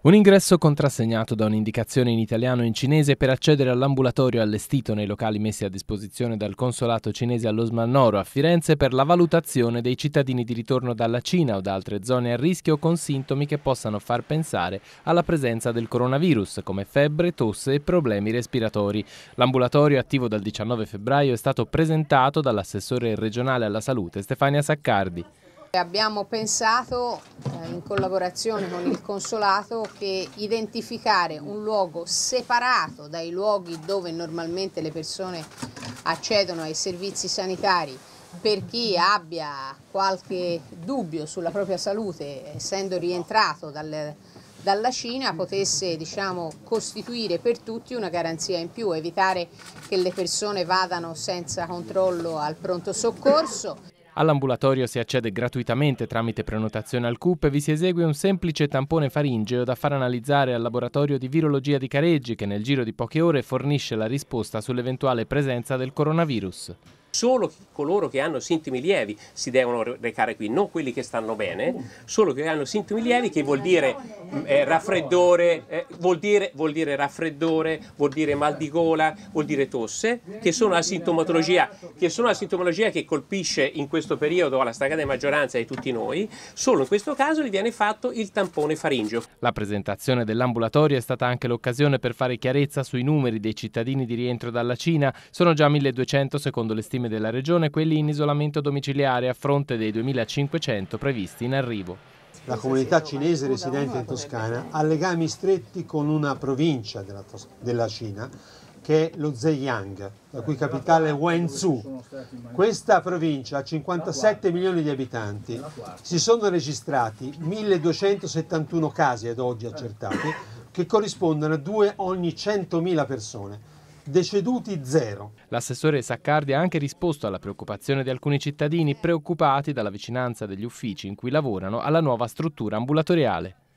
Un ingresso contrassegnato da un'indicazione in italiano e in cinese per accedere all'ambulatorio allestito nei locali messi a disposizione dal consolato cinese allo Smannoro a Firenze per la valutazione dei cittadini di ritorno dalla Cina o da altre zone a rischio con sintomi che possano far pensare alla presenza del coronavirus come febbre, tosse e problemi respiratori. L'ambulatorio attivo dal 19 febbraio è stato presentato dall'assessore regionale alla salute Stefania Saccardi. Abbiamo pensato in collaborazione con il Consolato che identificare un luogo separato dai luoghi dove normalmente le persone accedono ai servizi sanitari per chi abbia qualche dubbio sulla propria salute, essendo rientrato dal, dalla Cina, potesse diciamo, costituire per tutti una garanzia in più, evitare che le persone vadano senza controllo al pronto soccorso. All'ambulatorio si accede gratuitamente tramite prenotazione al CUP e vi si esegue un semplice tampone faringeo da far analizzare al laboratorio di virologia di Careggi che nel giro di poche ore fornisce la risposta sull'eventuale presenza del coronavirus. Solo coloro che hanno sintomi lievi si devono recare qui, non quelli che stanno bene, solo che hanno sintomi lievi che vuol dire mm, eh, raffreddore, eh, vuol, dire, vuol dire raffreddore, vuol dire mal di gola, vuol dire tosse, che sono la sintomatologia che, sono la sintomatologia che colpisce in questo periodo alla stragrande maggioranza di tutti noi, solo in questo caso gli viene fatto il tampone faringio. La presentazione dell'ambulatorio è stata anche l'occasione per fare chiarezza sui numeri dei cittadini di rientro dalla Cina, sono già 1200 secondo le stime vittime della regione quelli in isolamento domiciliare a fronte dei 2.500 previsti in arrivo. La comunità cinese residente in Toscana ha legami stretti con una provincia della, Tos della Cina che è lo Zhejiang, la cui capitale è Wenzhou. Questa provincia ha 57 milioni di abitanti. Si sono registrati 1271 casi ad oggi accertati, che corrispondono a due ogni 100.000 persone deceduti zero. L'assessore Saccardi ha anche risposto alla preoccupazione di alcuni cittadini preoccupati dalla vicinanza degli uffici in cui lavorano alla nuova struttura ambulatoriale.